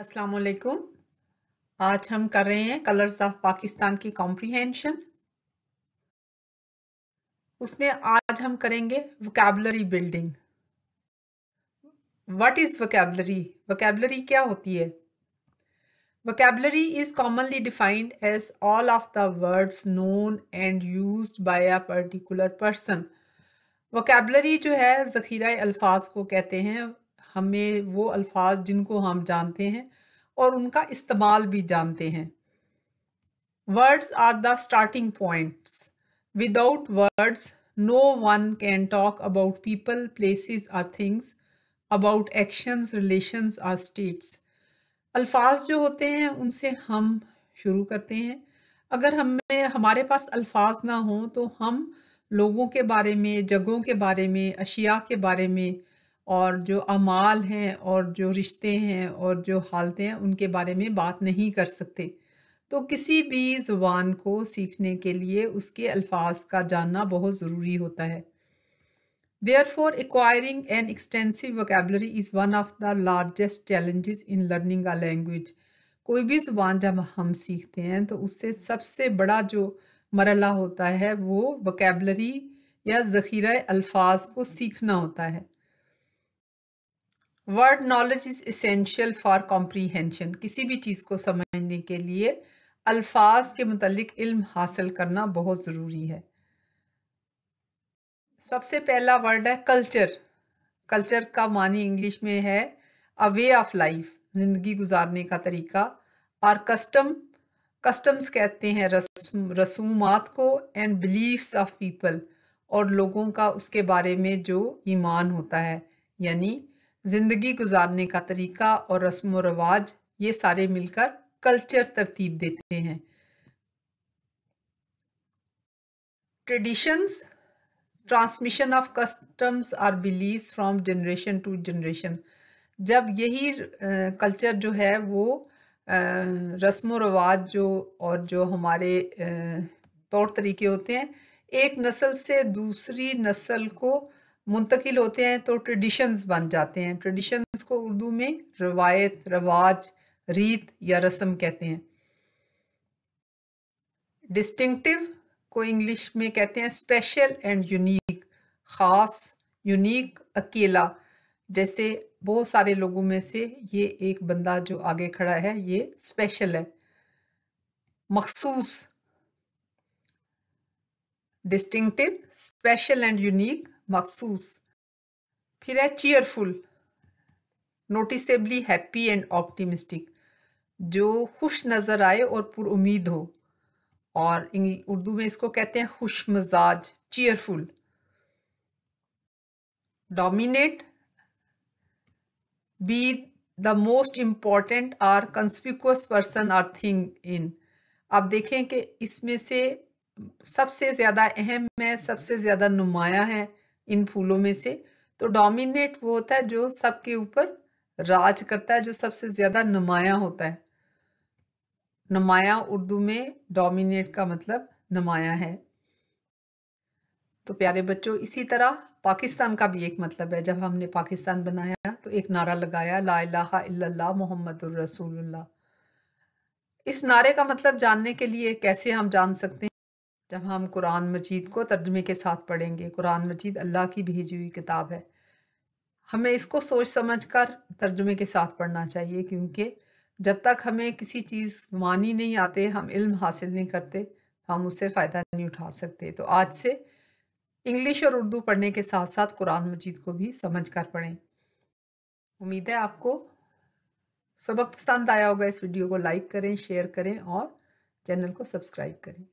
अस्सलाम वालेकुम आज हम कर रहे हैं कलर्स ऑफ पाकिस्तान की कॉम्प्रिहेंशन उसमें आज हम करेंगे vocabulary building what is vocabulary vocabulary क्या होती है vocabulary is commonly defined as all of the words known and used by a particular person vocabulary जो है ज़खीरा अल्फाज को कहते हैं हमें वो अल्फाज जिनको हम जानते हैं और उनका इस्तेमाल भी जानते हैं words are the starting points without words no one can talk about people places or things about actions relations or states अल्फाज जो होते हैं उनसे हम शुरू करते हैं अगर हमें हमारे पास अल्फाज ना हों तो हम लोगों के बारे में जगहों के बारे में अशिया के बारे में और जो अमाल हैं और जो रिश्ते हैं और जो हालतें हैं उनके बारे में बात नहीं कर सकते तो किसी भी ज़ुबान को सीखने के लिए उसके अल्फाज का जानना बहुत ज़रूरी होता है therefore acquiring an extensive vocabulary is one of the largest challenges in learning a language कोई भी ज़ुबान जब हम सीखते हैं तो उससे सबसे बड़ा जो मरला होता है वो वोकेबलरी या ज़ख़ीरा अल्फाज को सीखना होता है word knowledge is essential for comprehension किसी भी चीज़ को समझने के लिए अल्फाज के मतलब इल्म हासिल करना बहुत ज़रूरी है सबसे पहला वर्ड है कल्चर कल्चर का मानी इंग्लिश में है अ वे ऑफ लाइफ ज़िंदगी गुजारने का तरीका और कस्टम कस्टम्स कहते हैं रस्म रसूमात को एंड बिलीव्स ऑफ पीपल और लोगों का उसके बारे में जो ईमान होता है यानी ज़िंदगी गुजारने का तरीका और रस्म व रवाज ये सारे मिलकर कल्चर तरतीब देते हैं traditions transmission of customs or beliefs from generation to generation जब यही कल्चर जो है वो रस्म रवाज जो और जो हमारे तौर तरीके होते हैं एक नस्ल से दूसरी नस्ल को मुंतकिल होते हैं तो ट्रेडिशंस बन जाते हैं ट्रेडिशंस को उर्दू में रवायत रवाज रीत या रस्म कहते हैं डिस्टिंक्टिव को इंग्लिश में कहते हैं स्पेशल एंड यूनिक ख़ास यूनिक अकेला जैसे बहुत सारे लोगों में से ये एक बंदा जो आगे खड़ा है ये स्पेशल है मखसूस डिस्टिंक्टिव स्पेशल एंड यूनिक मखसूस फिर है cheerful noticeably happy and optimistic जो खुश नज़र आए और पुरुद हो और उर्दू में इसको कहते हैं खुश मजाज cheerful dominate be the most important or conspicuous person or thing in आप देखें कि इसमें से सबसे ज़्यादा अहम है सबसे ज़्यादा नुमाया है इन फूलों में से तो डोमिनेट वो होता है जो सबके ऊपर राज करता है जो सबसे ज़्यादा नुमाया होता है नमाया उर्दू में डोमिनेट का मतलब नमाया है तो प्यारे बच्चों इसी तरह पाकिस्तान का भी एक मतलब है जब हमने पाकिस्तान बनाया तो एक नारा लगाया ला इलाहा मोहम्मद रसूल इस नारे का मतलब जानने के लिए कैसे हम जान सकते हैं जब हम कुरान मजीद को तर्जमे के साथ पढ़ेंगे कुरान मजीद अल्लाह की भेजी हुई किताब है हमें इसको सोच समझ कर तर्जमे के साथ पढ़ना चाहिए क्योंकि जब तक हमें किसी चीज़ मानी नहीं आते हम इल्म हासिल नहीं करते तो हम उससे फ़ायदा नहीं उठा सकते तो आज से इंग्लिश और उर्दू पढ़ने के साथ साथ कुरान मजीद को भी समझ कर पढ़ें उम्मीद है आपको सबक पसंद आया होगा इस वीडियो को लाइक करें शेयर करें और चैनल को सब्सक्राइब करें